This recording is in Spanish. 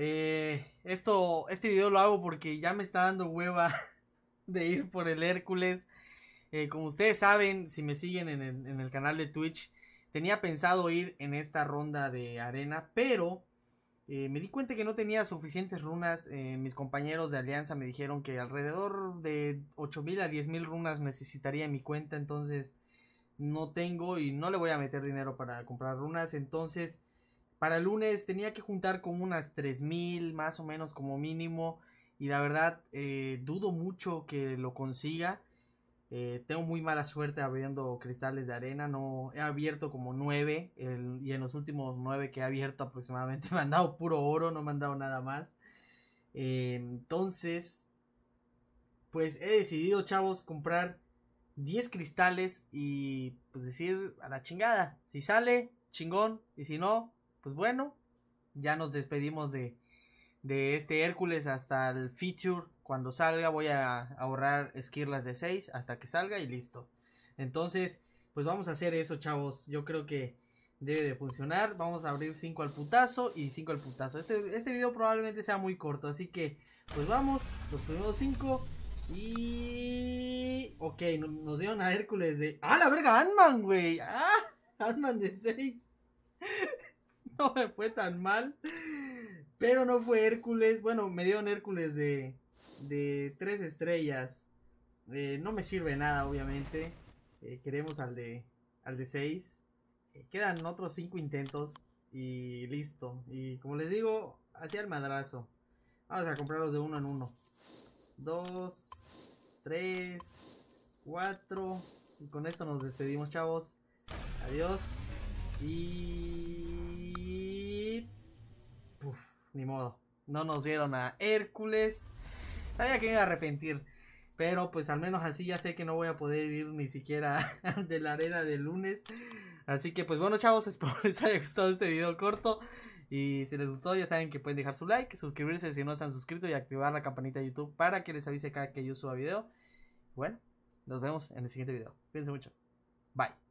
Eh, esto, este video lo hago porque ya me está dando hueva de ir por el Hércules. Eh, como ustedes saben, si me siguen en el, canal de Twitch, tenía pensado ir en esta ronda de arena, pero eh, me di cuenta que no tenía suficientes runas. mis compañeros de Alianza me dijeron que alrededor de 8.000 a 10.000 runas necesitaría en mi cuenta, entonces no tengo y no le voy a meter dinero para comprar runas, entonces... Para el lunes tenía que juntar como unas 3.000 más o menos como mínimo. Y la verdad eh, dudo mucho que lo consiga. Eh, tengo muy mala suerte abriendo cristales de arena. No he abierto como 9. y en los últimos 9 que he abierto aproximadamente me han dado puro oro, no me han dado nada más. Eh, entonces, pues he decidido, chavos, comprar 10 cristales y pues decir a la chingada. Si sale, chingón. Y si no, pues bueno, ya nos despedimos de, este Hércules hasta el feature. Cuando salga voy a ahorrar esquirlas de 6 hasta que salga y listo. Entonces, pues vamos a hacer eso, chavos. Yo creo que debe de funcionar. Vamos a abrir 5 al putazo y 5 al putazo. Este, este video probablemente sea muy corto, así que pues vamos, los primeros 5 y... Ok, nos dieron a Hércules de... ¡Ah, la verga! Ant-Man, güey! ¡Ah! de 6. no me fue tan mal. Pero no fue Hércules. Bueno, me dio un Hércules de, de tres estrellas. Eh, no me sirve nada, obviamente. Eh, queremos al de, al de seis. Eh, quedan otros cinco intentos y listo. Y como les digo, hacia el madrazo. Vamos a comprarlos de uno en uno. Dos, tres, cuatro. Y con esto nos despedimos, chavos. Adiós. Y modo. No nos dieron a Hércules. Sabía que iba a arrepentir. Pero pues al menos así ya sé que no voy a poder ir ni siquiera de la arena del lunes. Así que pues bueno chavos, espero les haya gustado este video corto. Y si les gustó ya saben que pueden dejar su like, suscribirse si no se han suscrito y activar la campanita de YouTube para que les avise cada que yo suba video. Bueno, nos vemos en el siguiente video. Cuídense mucho. Bye.